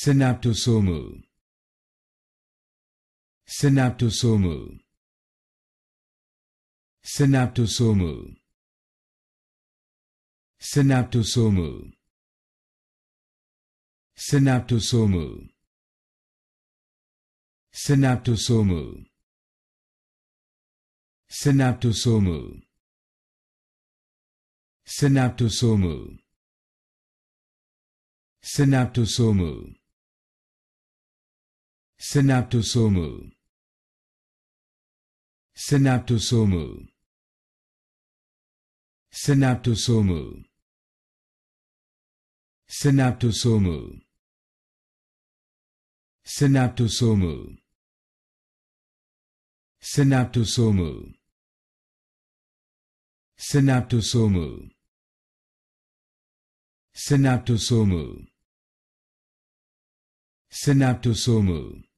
synaptosomal synaptosomal synaptosomal synaptosomal synaptosomal synaptosomal synaptosomal synaptosomal synaptosomal synaptosomal synaptosomal synaptosomal synaptosomal synaptosomal synaptosomal synaptosomal synaptosomal synaptosomal